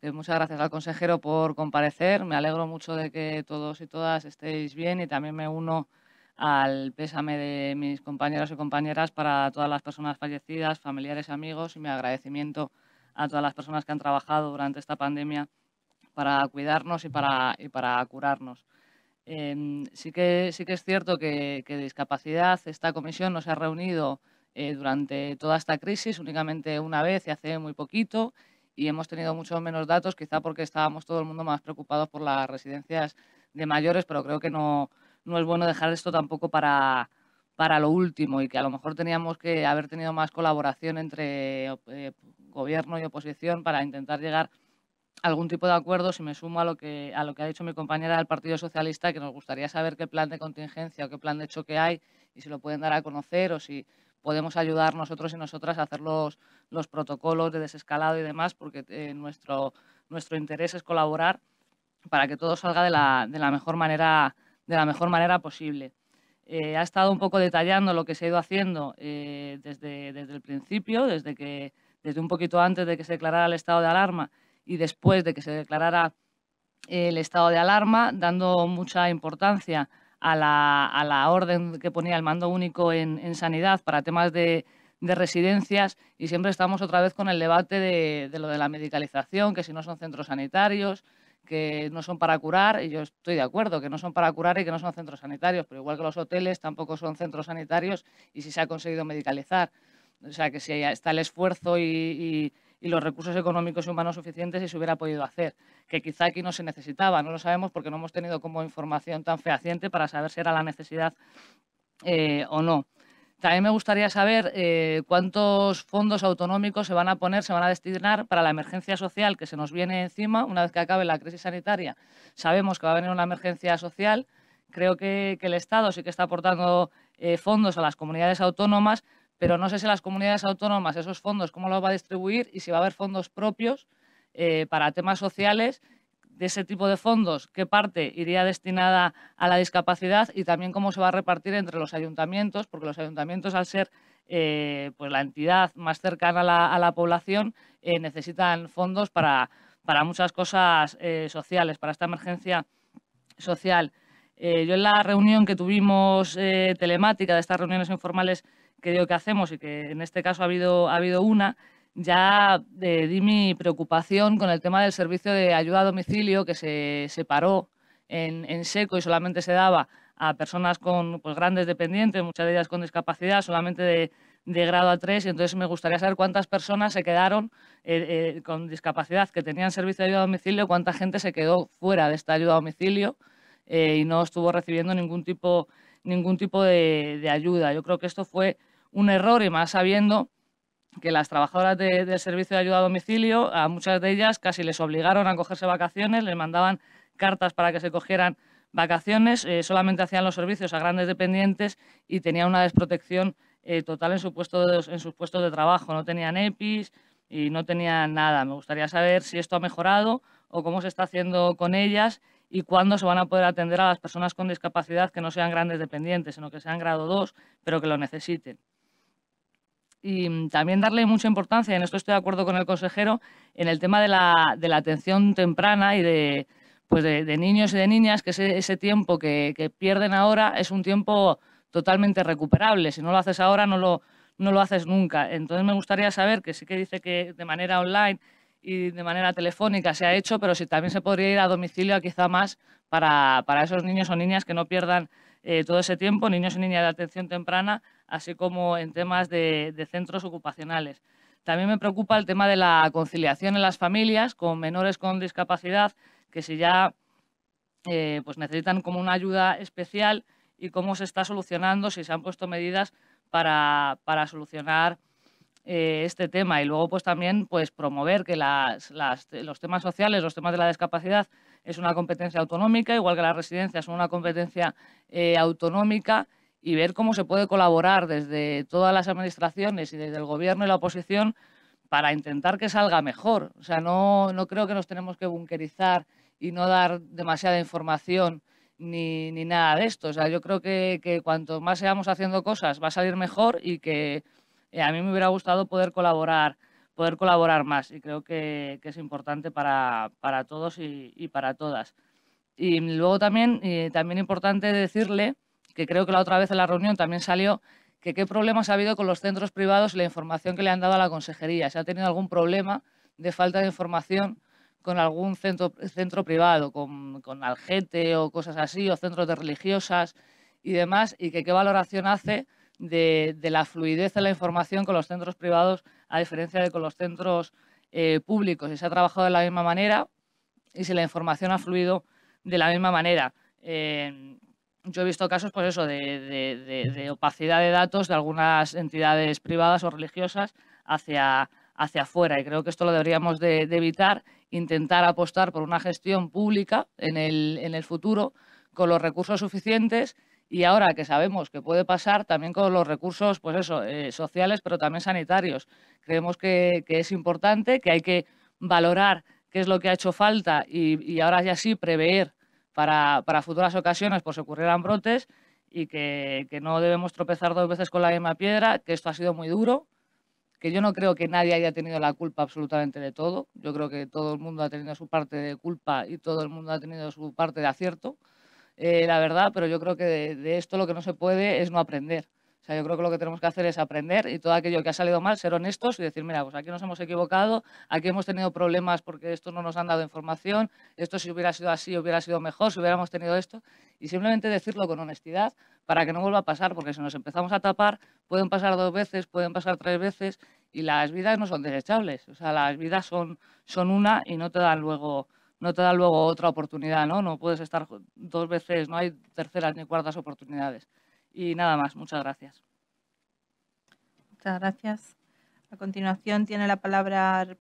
Eh, muchas gracias al consejero por comparecer. Me alegro mucho de que todos y todas estéis bien y también me uno al pésame de mis compañeros y compañeras para todas las personas fallecidas, familiares, amigos y mi agradecimiento a todas las personas que han trabajado durante esta pandemia para cuidarnos y para, curarnos. Em, sí, que, sí que es cierto que, discapacidad, esta comisión no se ha reunido eh, durante toda esta crisis únicamente una vez y hace muy poquito y hemos tenido mucho menos datos, quizá porque estábamos todo el mundo más preocupados por las residencias de mayores, pero creo que no, no es bueno dejar esto tampoco para, para lo último y que a lo mejor teníamos que haber tenido más colaboración entre eh, eh, gobierno y oposición para intentar llegar a algún tipo de acuerdo. Si me sumo a lo que a lo que ha dicho mi compañera del Partido Socialista, que nos gustaría saber qué plan de contingencia o qué plan de choque hay y si lo pueden dar a conocer o si podemos ayudar nosotros y nosotras a hacer los, protocolos de desescalado y demás, porque eh, nuestro, nuestro interés es colaborar para que todo salga de la, mejor, manera, de la mejor manera posible. Eh, ha estado un poco detallando lo que se ha ido haciendo eh, desde, el principio, desde, que, desde un poquito antes de que se declarara el estado de alarma y después de que se declarara el estado de alarma, dando mucha importancia a la, orden que ponía el mando único en, sanidad para temas de, residencias y siempre estamos otra vez con el debate de, lo de la medicalización, que si no son centros sanitarios, que no son para curar, y yo estoy de acuerdo, que no son para curar y que no son centros sanitarios, pero igual que los hoteles tampoco son centros sanitarios y si se ha conseguido medicalizar. O sea, que si está el esfuerzo y y los recursos económicos y humanos suficientes si se hubiera podido hacer, que quizá aquí no se necesitaba, no lo sabemos porque no hemos tenido como información tan fehaciente para saber si era la necesidad eh, o no. También me gustaría saber eh, cuántos fondos autonómicos se van a poner, se van a destinar para la emergencia social que se nos viene encima una vez que acabe la crisis sanitaria. Sabemos que va a venir una emergencia social. Creo que, el Estado sí que está aportando eh, fondos a las comunidades autónomas, pero no sé si las comunidades autónomas esos fondos, cómo los va a distribuir y si va a haber fondos propios eh, para temas sociales de ese tipo de fondos, qué parte iría destinada a la discapacidad y también cómo se va a repartir entre los ayuntamientos, porque los ayuntamientos, al ser eh, pues la entidad más cercana a la, población, eh, necesitan fondos para, muchas cosas sociales, para esta emergencia social. Eh, yo en la reunión que tuvimos eh, telemática, de estas reuniones informales que digo que hacemos y que en este caso ha habido, una, ya eh, di mi preocupación con el tema del servicio de ayuda a domicilio que se paró en, en, seco y solamente se daba a personas con pues, grandes dependientes, muchas de ellas con discapacidad, solamente de, de grado a 3 y entonces me gustaría saber cuántas personas se quedaron con discapacidad que tenían servicio de ayuda a domicilio, cuánta gente se quedó fuera de esta ayuda a domicilio eh, y no estuvo recibiendo ningún tipo, ningún tipo de, ayuda. Yo creo que esto fue un error y más sabiendo que las trabajadoras del servicio de ayuda a domicilio, a muchas de ellas casi les obligaron a cogerse vacaciones, les mandaban cartas para que se cogieran vacaciones, eh, solamente hacían los servicios a grandes dependientes y tenían una desprotección eh, total en, su puesto en sus puestos de trabajo. No tenían EPIs y no tenían nada. Me gustaría saber si esto ha mejorado o cómo se está haciendo con ellas y cuándo se van a poder atender a las personas con discapacidad que no sean grandes dependientes, sino que sean grado 2, pero que lo necesiten. Y mm, también darle mucha importancia, en esto estoy de acuerdo con el consejero, en el tema de la, atención temprana y pues de, niños y de niñas, que ese, tiempo que, pierden ahora es un tiempo totalmente recuperable. Si no lo haces ahora, no lo, no lo haces nunca. Entonces me gustaría saber que sí que dice que de manera online y de manera telefónica se ha hecho, pero si también se podría ir a domicilio quizá más para, esos niños o niñas que no pierdan eh, todo ese tiempo, niños y niñas de atención temprana, así como en temas de, centros ocupacionales. También me preocupa el tema de la conciliación en las familias con menores con discapacidad, que si ya eh, pues necesitan como una ayuda especial y cómo se está solucionando, si se han puesto medidas para solucionar eh, este tema y luego pues también pues promover que las, los temas sociales, los temas de la discapacidad es una competencia autonómica, igual que las residencias son una competencia eh, autonómica y ver cómo se puede colaborar desde todas las administraciones y desde el gobierno y la oposición para intentar que salga mejor. O sea, no, creo que nos tenemos que bunkerizar y no dar demasiada información ni, nada de esto. O sea, yo creo que, que cuanto más seamos haciendo cosas va a salir mejor y que eh, a mí me hubiera gustado poder colaborar, poder colaborar más y creo que, es importante para, para todos y, para todas. Y luego también, eh, también importante decirle que creo que la otra vez en la reunión también salió que qué problemas ha habido con los centros privados y la información que le han dado a la consejería. ¿Se ha tenido algún problema de falta de información con algún centro, centro privado, con, con Algete o cosas así, o centros de religiosas y demás? ¿Y que qué valoración hace? de, la fluidez de la información con los centros privados a diferencia de con los centros eh, públicos. Y se ha trabajado de la misma manera y si la información ha fluido de la misma manera. Eh, yo he visto casos, pues eso, de, opacidad de datos de algunas entidades privadas o religiosas hacia, afuera. Y creo que esto lo deberíamos de, evitar, intentar apostar por una gestión pública en el futuro con los recursos suficientes y ahora que sabemos que puede pasar también con los recursos, pues eh, sociales, pero también sanitarios. Creemos que, es importante, que hay que valorar qué es lo que ha hecho falta y, ahora ya sí prever para, futuras ocasiones, por pues, si ocurrieran brotes y que, no debemos tropezar dos veces con la misma piedra, que esto ha sido muy duro, que yo no creo que nadie haya tenido la culpa absolutamente de todo. Yo creo que todo el mundo ha tenido su parte de culpa y todo el mundo ha tenido su parte de acierto. Eh, la verdad, pero yo creo que de, esto lo que no se puede es no aprender. O sea, yo creo que lo que tenemos que hacer es aprender y todo aquello que ha salido mal, ser honestos y decir, mira, pues aquí nos hemos equivocado, aquí hemos tenido problemas porque esto no nos han dado información, esto si hubiera sido así hubiera sido mejor, si hubiéramos tenido esto, y simplemente decirlo con honestidad para que no vuelva a pasar, porque si nos empezamos a tapar, pueden pasar dos veces, pueden pasar tres veces, y las vidas no son desechables, o sea, las vidas son, son una y no te dan luego no te da luego otra oportunidad, ¿no? No puedes estar dos veces, no hay terceras ni cuartas oportunidades. Y nada más, muchas gracias. Muchas gracias. A continuación tiene la palabra